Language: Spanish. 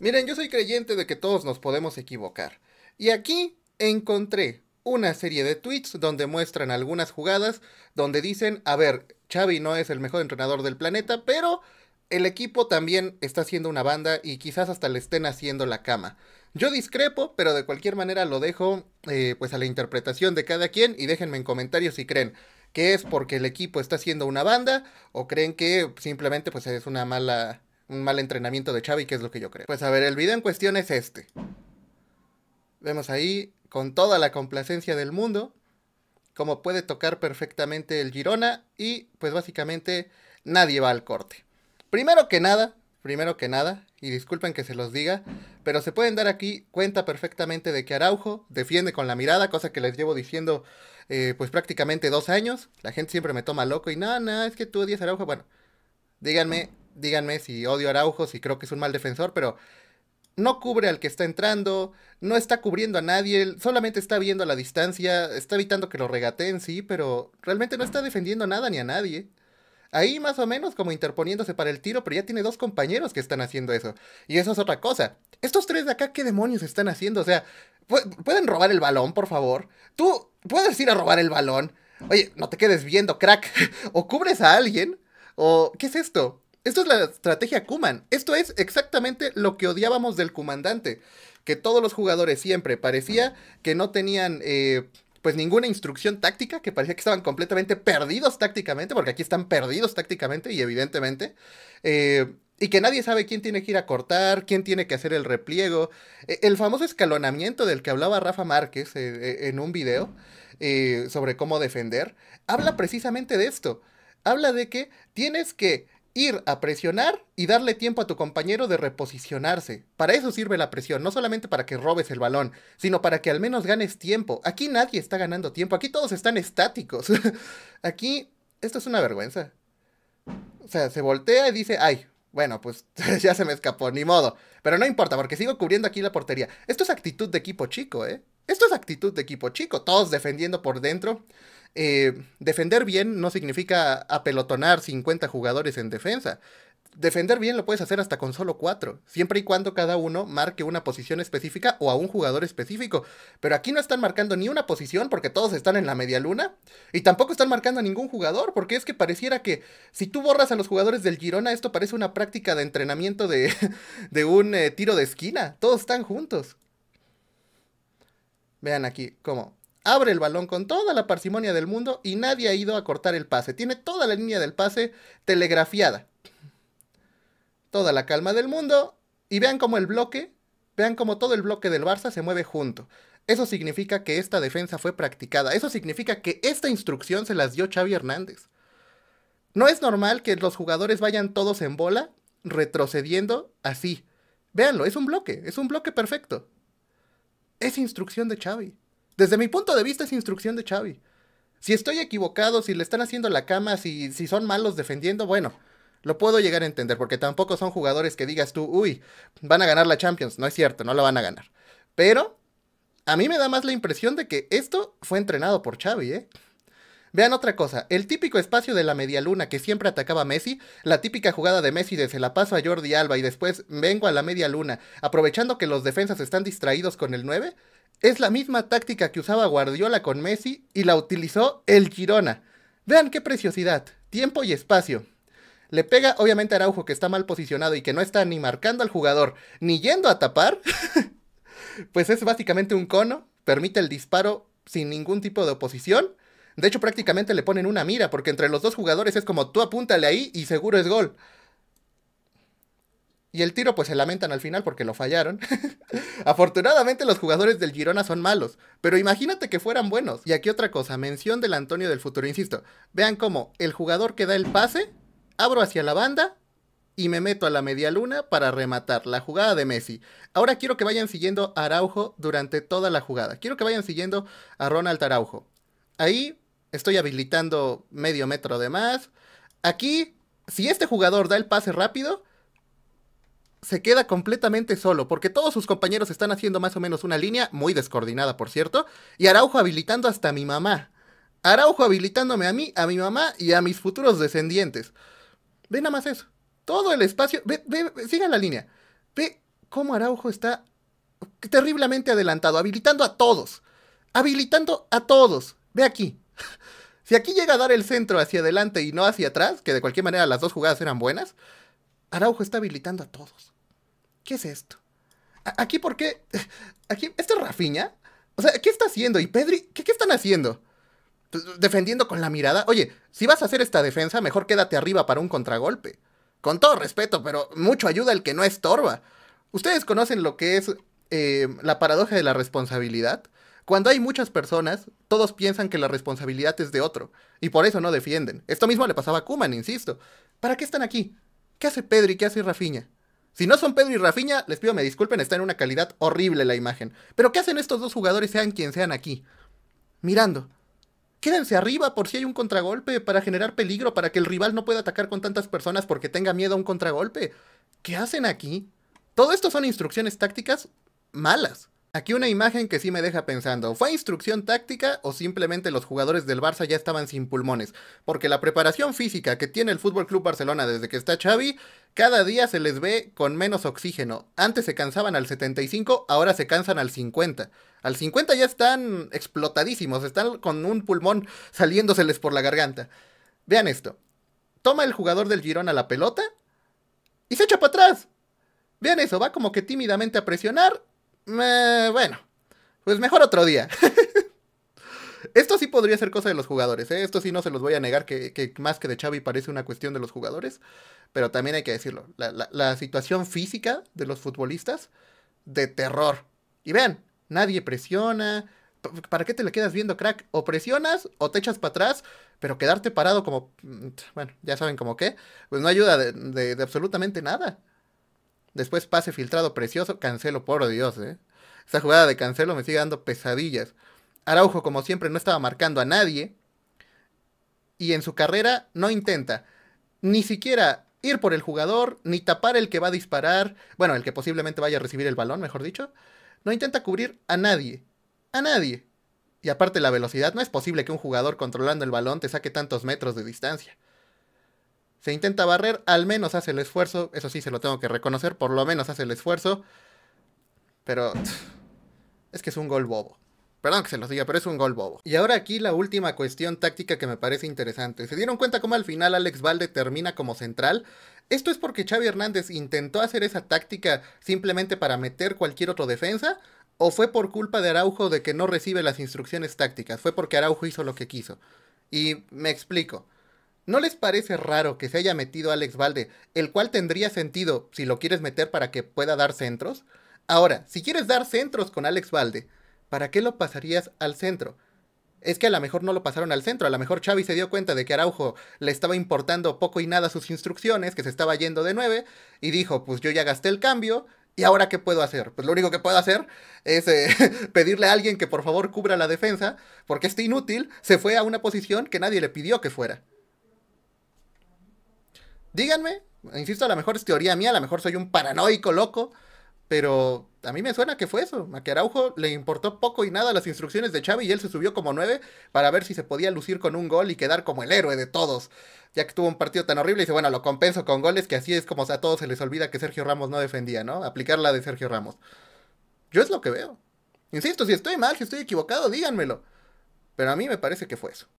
Miren, yo soy creyente de que todos nos podemos equivocar. Y aquí encontré una serie de tweets donde muestran algunas jugadas donde dicen, a ver, Xavi no es el mejor entrenador del planeta, pero el equipo también está haciendo una banda y quizás hasta le estén haciendo la cama. Yo discrepo, pero de cualquier manera lo dejo eh, pues a la interpretación de cada quien y déjenme en comentarios si creen que es porque el equipo está haciendo una banda o creen que simplemente pues es una mala un mal entrenamiento de Xavi, que es lo que yo creo. Pues a ver, el video en cuestión es este. Vemos ahí, con toda la complacencia del mundo, cómo puede tocar perfectamente el Girona y pues básicamente nadie va al corte. Primero que nada, primero que nada, y disculpen que se los diga, pero se pueden dar aquí cuenta perfectamente de que Araujo defiende con la mirada, cosa que les llevo diciendo eh, pues prácticamente dos años. La gente siempre me toma loco y no, no, es que tú odias Araujo. Bueno, díganme díganme si odio a Araujo, si creo que es un mal defensor, pero no cubre al que está entrando, no está cubriendo a nadie, solamente está viendo a la distancia, está evitando que lo regateen, sí, pero realmente no está defendiendo nada ni a nadie. Ahí más o menos como interponiéndose para el tiro, pero ya tiene dos compañeros que están haciendo eso. Y eso es otra cosa. Estos tres de acá, ¿qué demonios están haciendo? O sea, ¿pueden robar el balón, por favor? Tú puedes ir a robar el balón. Oye, no te quedes viendo, crack. O cubres a alguien. O, ¿qué es esto? Esto es la estrategia Kuman. Esto es exactamente lo que odiábamos del comandante. Que todos los jugadores siempre parecía que no tenían eh, pues ninguna instrucción táctica, que parecía que estaban completamente perdidos tácticamente, porque aquí están perdidos tácticamente y evidentemente. Eh, y que nadie sabe quién tiene que ir a cortar, quién tiene que hacer el repliego. E, el famoso escalonamiento del que hablaba Rafa Márquez eh, en un video sobre cómo defender, habla precisamente de esto. Habla de que tienes que ir a presionar y darle tiempo a tu compañero de reposicionarse. Para eso sirve la presión, no solamente para que robes el balón, sino para que al menos ganes tiempo. Aquí nadie está ganando tiempo, aquí todos están estáticos. aquí esto es una vergüenza. O sea, se voltea y dice, ay, bueno, pues ya se me escapó, ni modo. Pero no importa, porque sigo cubriendo aquí la portería. Esto es actitud de equipo chico, ¿eh? Esto es actitud de equipo chico, todos defendiendo por dentro. Eh, defender bien no significa apelotonar 50 jugadores en defensa. Defender bien lo puedes hacer hasta con solo cuatro, siempre y cuando cada uno marque una posición específica o a un jugador específico. Pero aquí no están marcando ni una posición porque todos están en la media luna y tampoco están marcando a ningún jugador porque es que pareciera que si tú borras a los jugadores del Girona esto parece una práctica de entrenamiento de, de un eh, tiro de esquina. Todos están juntos. Vean aquí cómo abre el balón con toda la parsimonia del mundo y nadie ha ido a cortar el pase. Tiene toda la línea del pase telegrafiada. Toda la calma del mundo. Y vean cómo el bloque, vean cómo todo el bloque del Barça se mueve junto. Eso significa que esta defensa fue practicada. Eso significa que esta instrucción se las dio Xavi Hernández. No es normal que los jugadores vayan todos en bola, retrocediendo así. Véanlo, es un bloque, es un bloque perfecto. Es instrucción de Xavi. Desde mi punto de vista es instrucción de Xavi. Si estoy equivocado, si le están haciendo la cama, si, si son malos defendiendo, bueno, lo puedo llegar a entender, porque tampoco son jugadores que digas tú, uy, van a ganar la Champions. No es cierto, no la van a ganar. Pero a mí me da más la impresión de que esto fue entrenado por Xavi, ¿eh? Vean otra cosa, el típico espacio de la media luna que siempre atacaba Messi, la típica jugada de Messi de se la paso a Jordi Alba y después vengo a la media luna. aprovechando que los defensas están distraídos con el 9, es la misma táctica que usaba Guardiola con Messi y la utilizó el Girona. Vean qué preciosidad, tiempo y espacio. Le pega obviamente a Araujo que está mal posicionado y que no está ni marcando al jugador ni yendo a tapar. pues es básicamente un cono, permite el disparo sin ningún tipo de oposición. De hecho prácticamente le ponen una mira porque entre los dos jugadores es como tú apúntale ahí y seguro es gol. Y el tiro pues se lamentan al final porque lo fallaron. Afortunadamente los jugadores del Girona son malos, pero imagínate que fueran buenos. Y aquí otra cosa, mención del Antonio del futuro, insisto. Vean cómo el jugador que da el pase, abro hacia la banda y me meto a la media luna para rematar la jugada de Messi. Ahora quiero que vayan siguiendo a Araujo durante toda la jugada. Quiero que vayan siguiendo a Ronald Araujo. Ahí estoy habilitando medio metro de más. Aquí, si este jugador da el pase rápido, se queda completamente solo, porque todos sus compañeros están haciendo más o menos una línea, muy descoordinada por cierto, y Araujo habilitando hasta mi mamá. Araujo habilitándome a mí, a mi mamá y a mis futuros descendientes. Ve nada más eso. Todo el espacio. Ve, ve, ve siga la línea. Ve cómo Araujo está terriblemente adelantado, habilitando a todos. Habilitando a todos. Ve aquí. Si aquí llega a dar el centro hacia adelante y no hacia atrás, que de cualquier manera las dos jugadas eran buenas, Araujo está habilitando a todos. ¿Qué es esto? ¿Aquí por qué? ¿Aquí? ¿Esto es Rafiña? O sea, ¿qué está haciendo? ¿Y Pedri? ¿Qué, están haciendo? Pues, ¿Defendiendo con la mirada? Oye, si vas a hacer esta defensa, mejor quédate arriba para un contragolpe. Con todo respeto, pero mucho ayuda el que no estorba. ¿Ustedes conocen lo que es eh, la paradoja de la responsabilidad? Cuando hay muchas personas, todos piensan que la responsabilidad es de otro, y por eso no defienden. Esto mismo le pasaba a Kuman, insisto. ¿Para qué están aquí? ¿Qué hace Pedro y qué hace Rafiña? Si no son Pedro y Rafiña, les pido me disculpen, está en una calidad horrible la imagen. Pero ¿qué hacen estos dos jugadores, sean quien sean aquí? Mirando. Quédense arriba por si hay un contragolpe, para generar peligro, para que el rival no pueda atacar con tantas personas porque tenga miedo a un contragolpe. ¿Qué hacen aquí? Todo esto son instrucciones tácticas malas. Aquí una imagen que sí me deja pensando, ¿fue instrucción táctica o simplemente los jugadores del Barça ya estaban sin pulmones? Porque la preparación física que tiene el Fútbol Club Barcelona desde que está Xavi, cada día se les ve con menos oxígeno. Antes se cansaban al 75, ahora se cansan al 50. Al 50 ya están explotadísimos, están con un pulmón saliéndoseles por la garganta. Vean esto. Toma el jugador del Girón a la pelota y se echa para atrás. Vean eso, va como que tímidamente a presionar eh, bueno, pues mejor otro día. Esto sí podría ser cosa de los jugadores, ¿eh? esto sí no se los voy a negar, que, más que de Xavi parece una cuestión de los jugadores, pero también hay que decirlo, la, situación física de los futbolistas, de terror. Y vean, nadie presiona, ¿para qué te le quedas viendo, crack? O presionas o te echas para atrás, pero quedarte parado como, mm, bueno, ya saben como qué, pues no ayuda de absolutamente nada. Después pase filtrado precioso, cancelo, por Dios, ¿eh? Esa jugada de cancelo me sigue dando pesadillas. Araujo, como siempre, no estaba marcando a nadie. Y en su carrera no intenta ni siquiera ir por el jugador, ni tapar el que va a disparar, bueno, el que posiblemente vaya a recibir el balón, mejor dicho. No intenta cubrir a nadie. A nadie. Y aparte la velocidad, no es posible que un jugador controlando el balón te saque tantos metros de distancia se intenta barrer, al menos hace el esfuerzo, eso sí se lo tengo que reconocer, por lo menos hace el esfuerzo, pero es que es un gol bobo. Perdón que se nos diga, pero es un gol bobo. Y ahora aquí la última cuestión táctica que me parece interesante. ¿Se dieron cuenta cómo al final Alex Valde termina como central? ¿Esto es porque Xavi Hernández intentó hacer esa táctica simplemente para meter cualquier otro defensa? ¿O fue por culpa de Araujo de que no recibe las instrucciones tácticas? Fue porque Araujo hizo lo que quiso. Y me explico. ¿No les parece raro que se haya metido Alex Valde, el cual tendría sentido si lo quieres meter para que pueda dar centros? Ahora, si quieres dar centros con Alex Valde, ¿para qué lo pasarías al centro? Es que a lo mejor no lo pasaron al centro, a lo mejor Xavi se dio cuenta de que Araujo le estaba importando poco y nada sus instrucciones, que se estaba yendo de nueve, y dijo, pues yo ya gasté el cambio, ¿Y ahora qué puedo hacer? Pues lo único que puedo hacer es eh, pedirle a alguien que por favor cubra la defensa, porque este inútil se fue a una posición que nadie le pidió que fuera díganme, insisto, a lo mejor es teoría mía, a lo mejor soy un paranoico loco, pero a mí me suena que fue eso, a Araujo le importó poco y nada las instrucciones de Xavi y él se subió como nueve para ver si se podía lucir con un gol y quedar como el héroe de todos, ya que tuvo un partido tan horrible y dice, bueno, lo compenso con goles, que así es como a todos se les olvida que Sergio Ramos no defendía, ¿no? Aplicar la de Sergio Ramos. Yo es lo que veo. Insisto, si estoy mal, si estoy equivocado, díganmelo. Pero a mí me parece que fue eso.